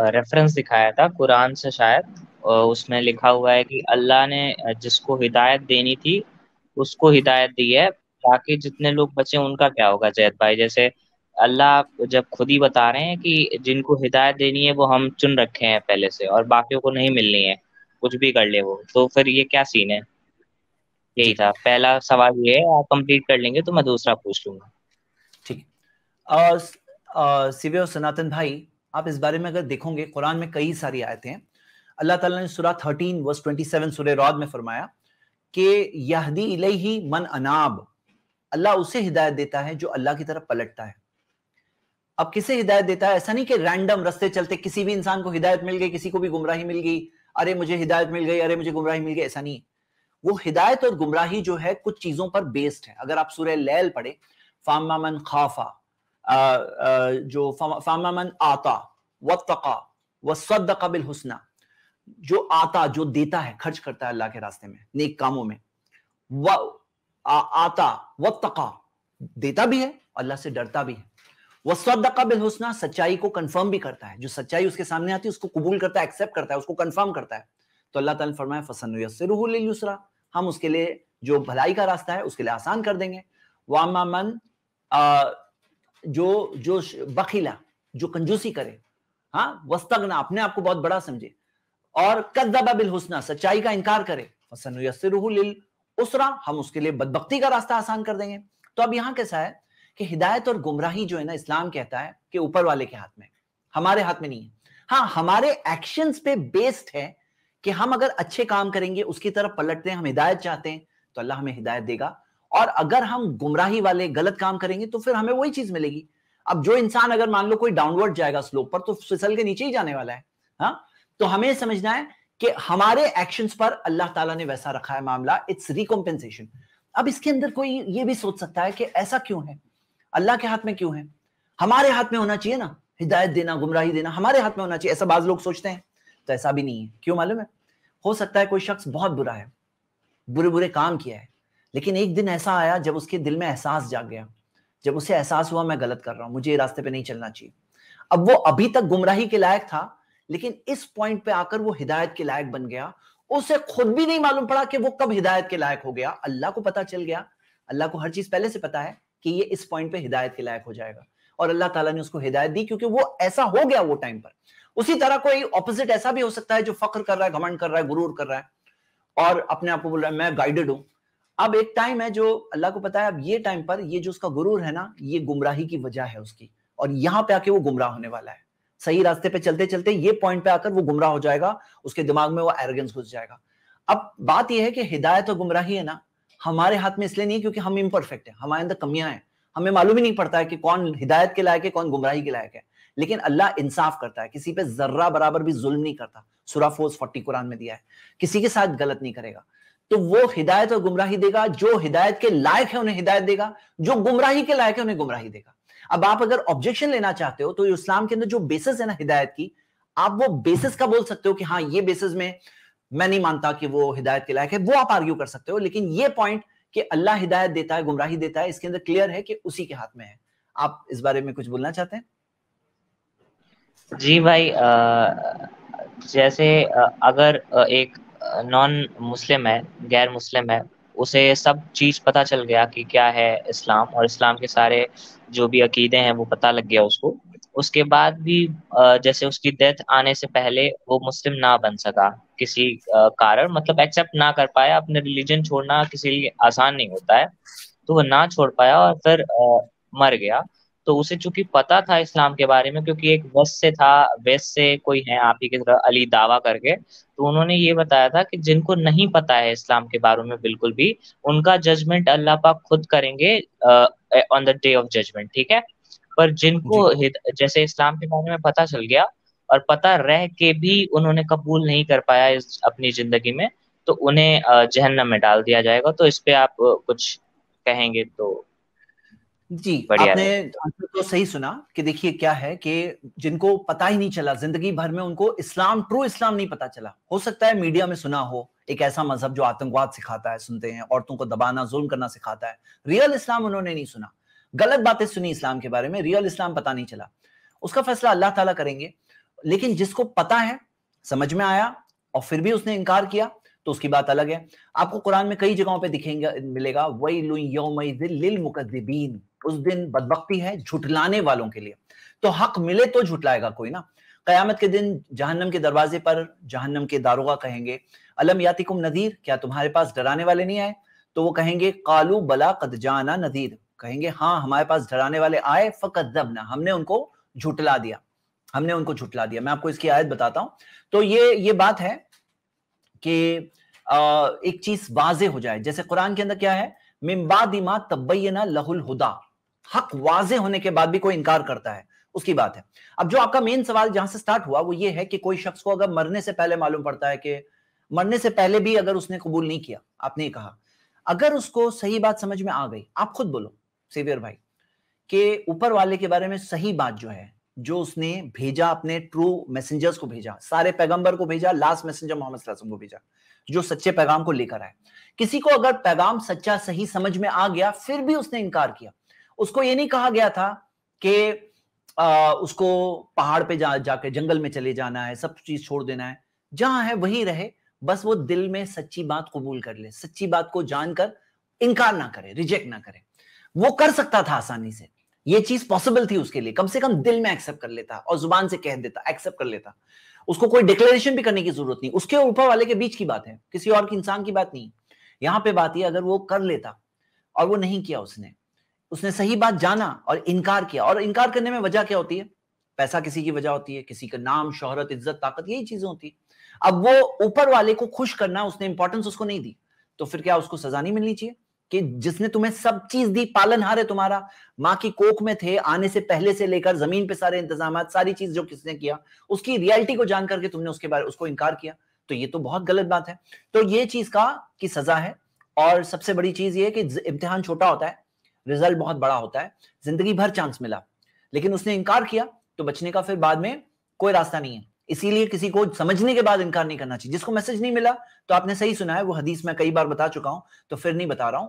reference दिखाया था कुरान से शायद उसमें लिखा हुआ है कि अल्लाह ने जिसको हिदायत देनी थी उसको हिदायत दी है ताकि जितने लोग बचे उनका क्या होगा जैद भाई जैसे अल्लाह जब खुद ही बता रहे हैं कि जिनको हिदायत देनी है वो हम चुन रखे हैं पहले से और बाकियों को नहीं मिलनी है कुछ भी कर ले वो तो फिर ये क्या सीन है यही था पहला सवाल ये है आप कंप्लीट कर लेंगे तो मैं दूसरा पूछ लूंगा ठीक और सनातन भाई आप इस बारे में अगर देखोगे कुरान में कई सारी आयतें हैं अल्लाह ताला ने सूरह 13 वर्स 27 सूरह रौद में फरमाया कि यहदी इलैही मन अनाब अल्लाह उसे हिदायत देता है जो अल्लाह की तरफ पलटता है अब किसे हिदायत देता है ऐसा नहीं कि रैंडम रस्ते चलते किसी भी इंसान को हिदायत मिल गई किसी को भी गुमराही मिल गई अरे मुझे हिदायत मिल गई अरे मुझे गुमराही मिल गई ऐसा नहीं वो हिदायत और गुमराही जो है कुछ चीजों पर बेस्ड है अगर आप सूर्य लैल पढ़े फामा मन खाफा जो फामामन आता व तका व कबिल हुसना जो आता जो देता है खर्च करता है अल्लाह के रास्ते में नेक कामों में व आ, आता व तका देता भी है अल्लाह से डरता भी है वह सदका बिल हुसना सच्चाई को कंफर्म भी करता है जो सच्चाई उसके सामने आती है उसको कबूल करता है एक्सेप्ट करता है उसको कंफर्म करता है तो अल्लाह ताला फरमाए युसरा हम उसके लिए जो भलाई का रास्ता है उसके लिए आसान कर देंगे वामा मन जो जो बखीला जो कंजूसी करे हाँ वस्तगना अपने आप को बहुत बड़ा समझे और कदबा बिल हुसना सच्चाई का इनकार करे फसन उसरा हम उसके लिए बदबख्ती का रास्ता आसान कर देंगे तो अब यहाँ कैसा है कि हिदायत और गुमराही जो है ना इस्लाम कहता है कि ऊपर वाले के हाथ में हमारे हाथ में नहीं है हाँ हमारे एक्शन पे बेस्ड है कि हम अगर अच्छे काम करेंगे उसकी तरफ पलटते हैं हम हिदायत चाहते हैं तो अल्लाह हमें हिदायत देगा और अगर हम गुमराही वाले गलत काम करेंगे तो फिर हमें वही चीज मिलेगी अब जो इंसान अगर मान लो कोई डाउनवर्ड जाएगा स्लोप पर तो फिसल के नीचे ही जाने वाला है हाँ तो हमें समझना है कि हमारे एक्शंस पर अल्लाह ताला ने वैसा रखा है मामला इट्स रिकॉम्पेंसेशन अब इसके अंदर कोई ये भी सोच सकता है कि ऐसा क्यों है अल्लाह के हाथ में क्यों है हमारे हाथ में होना चाहिए ना हिदायत देना गुमराही देना हमारे हाथ में होना चाहिए ऐसा बाज लोग सोचते हैं तो ऐसा भी नहीं है क्यों मालूम है हो सकता है कोई शख्स बहुत बुरा है बुरे बुरे काम किया है लेकिन एक दिन ऐसा आया जब उसके दिल में एहसास जाग गया जब उसे एहसास हुआ मैं गलत कर रहा हूं मुझे रास्ते पे नहीं चलना चाहिए अब वो अभी तक गुमराही के लायक था लेकिन इस पॉइंट पे आकर वो हिदायत के लायक बन गया उसे खुद भी नहीं मालूम पड़ा कि वो कब हिदायत के लायक हो गया अल्लाह को पता चल गया अल्लाह को हर चीज पहले से पता है कि ये इस पॉइंट पे हिदायत के लायक हो जाएगा और अल्लाह ताला ने उसको हिदायत दी क्योंकि वो ऐसा हो गया वो टाइम पर उसी तरह कोई ऑपोजिट ऐसा भी हो सकता है जो फख्र कर रहा है घमंड कर रहा है गुरूर कर रहा है और अपने आप को बोल रहा है मैं गाइडेड हूं अब एक टाइम है जो अल्लाह को पता है अब ये टाइम पर ये जो उसका गुरूर है ना ये गुमराही की वजह है उसकी और यहाँ पे आके वो गुमराह होने वाला है सही रास्ते पे चलते चलते ये पॉइंट पे आकर वो गुमराह हो जाएगा उसके दिमाग में वो एरोगेंस घुस जाएगा अब बात यह है कि हिदायत और गुमराही है ना हमारे हाथ में इसलिए नहीं क्योंकि हम इम्परफेक्ट है हमारे अंदर कमियां हैं हमें मालूम ही नहीं पड़ता है कि कौन हिदायत के लायक है कौन गुमराही के लायक है लेकिन अल्लाह इंसाफ करता है किसी पे जर्रा बराबर भी जुल्म नहीं करता सुरा फोर्स फोर्टी कुरान में दिया है किसी के साथ गलत नहीं करेगा तो वो हिदायत और गुमराही देगा जो हिदायत के लायक है उन्हें हिदायत देगा जो गुमराही के लायक है उन्हें गुमराही देगा अब आप अगर ऑब्जेक्शन लेना चाहते हो तो इस्लाम के अंदर जो बेसिस है ना हिदायत की आप वो बेसिस का बोल सकते हो कि हाँ ये बेसिस में मैं नहीं मानता कि वो हिदायत के लायक है वो आप आर्ग्यू कर सकते हो लेकिन ये पॉइंट कि अल्लाह हिदायत देता है गुमराही देता है इसके अंदर क्लियर है कि उसी के हाथ में है आप इस बारे में कुछ बोलना चाहते हैं जी भाई आ, जैसे आ, अगर एक नॉन मुस्लिम है गैर मुस्लिम है उसे सब चीज पता चल गया कि क्या है इस्लाम और इस्लाम के सारे जो भी अकीदे हैं वो पता लग गया उसको उसके बाद भी जैसे उसकी डेथ आने से पहले वो मुस्लिम ना बन सका किसी कारण मतलब एक्सेप्ट ना कर पाया अपने रिलीजन छोड़ना किसी लिए आसान नहीं होता है तो वो ना छोड़ पाया और फिर मर गया तो उसे चूंकि पता था इस्लाम के बारे में क्योंकि एक वस्त से था वेस्ट से कोई है आप ही तरह अली दावा करके तो उन्होंने ये बताया था कि जिनको नहीं पता है इस्लाम के बारे में बिल्कुल भी उनका जजमेंट अल्लाह पाक खुद करेंगे on the day of judgement ठीक है पर जिनको जैसे इस्लाम के बारे में पता चल गया और पता रह के भी उन्होंने कबूल नहीं कर पाया इस अपनी जिंदगी में तो उन्हें जहन्नम में डाल दिया जाएगा तो इस पे आप कुछ कहेंगे तो जी आपने आंसर तो सही सुना कि देखिए क्या है कि जिनको पता ही नहीं चला जिंदगी भर में उनको इस्लाम ट्रू इस्लाम नहीं पता चला हो सकता है मीडिया में सुना हो एक ऐसा मजहब जो आतंकवाद सिखाता है सुनते हैं औरतों को दबाना जुल्म करना सिखाता है रियल इस्लाम उन्होंने नहीं सुना गलत बातें सुनी इस्लाम के बारे में रियल इस्लाम पता नहीं चला उसका फैसला अल्लाह ताला करेंगे लेकिन जिसको पता है समझ में आया और फिर भी उसने इनकार किया तो उसकी बात अलग है आपको कुरान में कई जगहों पे दिखेंगे मिलेगा वही लुन यौम मुकदबीन उस दिन बदबकती है झुटलाने वालों के लिए तो हक मिले तो झुटलाएगा कोई ना कयामत के दिन जहन्नम के दरवाजे पर जहन्नम के दारोगा कहेंगे अलम यातिकुम नदीर क्या तुम्हारे पास डराने वाले नहीं आए तो वो कहेंगे कालू बला कद जाना नदीर कहेंगे हाँ हमारे पास डराने वाले आए फकत दबना हमने उनको झुटला दिया हमने उनको झुटला दिया मैं आपको इसकी आयत बताता हूँ तो ये ये बात है कि एक चीज वाजे हो जाए जैसे कुरान के अंदर क्या है मिम्बादिमा तबैना लहुल हुदा हक वाजे होने के बाद भी कोई इनकार करता है उसकी बात है अब जो आपका मेन सवाल जहां से स्टार्ट हुआ वो ये है कि कोई शख्स को अगर मरने से पहले मालूम पड़ता है कि मरने से पहले भी अगर उसने कबूल नहीं किया आपने कहा अगर उसको सही बात समझ में आ गई आप खुद बोलो सेवियर भाई के ऊपर वाले के बारे में सही बात जो है जो उसने भेजा अपने ट्रू मैसेजर्स को भेजा सारे पैगंबर को भेजा लास्ट मैसेजर मोहम्मद को भेजा जो सच्चे पैगाम को लेकर आए किसी को अगर पैगाम सच्चा सही समझ में आ गया फिर भी उसने इनकार किया उसको ये नहीं कहा गया था कि उसको पहाड़ पे जा जाके जंगल में चले जाना है सब चीज छोड़ देना है जहां है वहीं रहे बस वो दिल में सच्ची बात कबूल कर ले सच्ची बात को जानकर इनकार ना करे रिजेक्ट ना करे वो कर सकता था आसानी से ये चीज पॉसिबल थी उसके लिए कम से कम दिल में एक्सेप्ट कर लेता और जुबान से कह देता एक्सेप्ट कर लेता उसको कोई डिक्लेरेशन भी करने की जरूरत नहीं उसके ऊपर वाले के बीच की बात है किसी और इंसान की बात नहीं यहाँ पे बात यह अगर वो कर लेता और वो नहीं किया उसने उसने सही बात जाना और इनकार किया और इनकार करने में वजह क्या होती है पैसा किसी की वजह होती है किसी का नाम शोहरत इज्जत ताकत यही चीजें होती है अब वो ऊपर वाले को खुश करना उसने इंपॉर्टेंस उसको नहीं दी तो फिर क्या उसको सजा नहीं मिलनी चाहिए कि जिसने तुम्हें सब चीज दी पालनहार है तुम्हारा माँ की कोख में थे आने से पहले से लेकर जमीन पे सारे इंतजाम सारी चीज जो किसने किया उसकी रियलिटी को जान करके तुमने उसके बारे उसको इनकार किया तो ये तो बहुत गलत बात है तो ये चीज का की सजा है और सबसे बड़ी चीज ये कि इम्तिहान छोटा होता है रिजल्ट बहुत बड़ा होता है जिंदगी भर चांस मिला लेकिन उसने इनकार किया तो बचने का फिर बाद में कोई रास्ता नहीं है इसीलिए किसी को समझने के बाद इनकार नहीं करना चाहिए जिसको मैसेज नहीं मिला तो आपने सही सुना है वो हदीस मैं कई बार बता चुका हूं तो फिर नहीं बता रहा हूं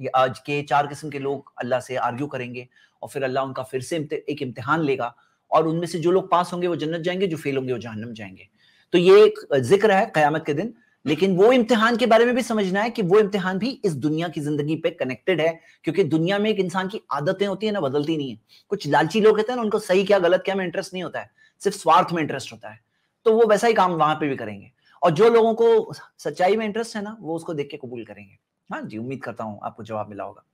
ये आज के चार किस्म के लोग अल्लाह से आर्ग्यू करेंगे और फिर अल्लाह उनका फिर से एक इम्तिहान लेगा और उनमें से जो लोग पास होंगे वो जन्नत जाएंगे जो फेल होंगे वो जहनम जाएंगे तो ये एक जिक्र है कयामत के दिन लेकिन वो इम्तिहान के बारे में भी समझना है कि वो इम्तिहान भी इस दुनिया की जिंदगी पे कनेक्टेड है क्योंकि दुनिया में एक इंसान की आदतें होती है ना बदलती नहीं है कुछ लालची लोग होते हैं ना उनको सही क्या गलत क्या में इंटरेस्ट नहीं होता है सिर्फ स्वार्थ में इंटरेस्ट होता है तो वो वैसा ही काम वहां पे भी करेंगे और जो लोगों को सच्चाई में इंटरेस्ट है ना वो उसको देख के कबूल करेंगे हाँ जी उम्मीद करता हूँ आपको जवाब मिला होगा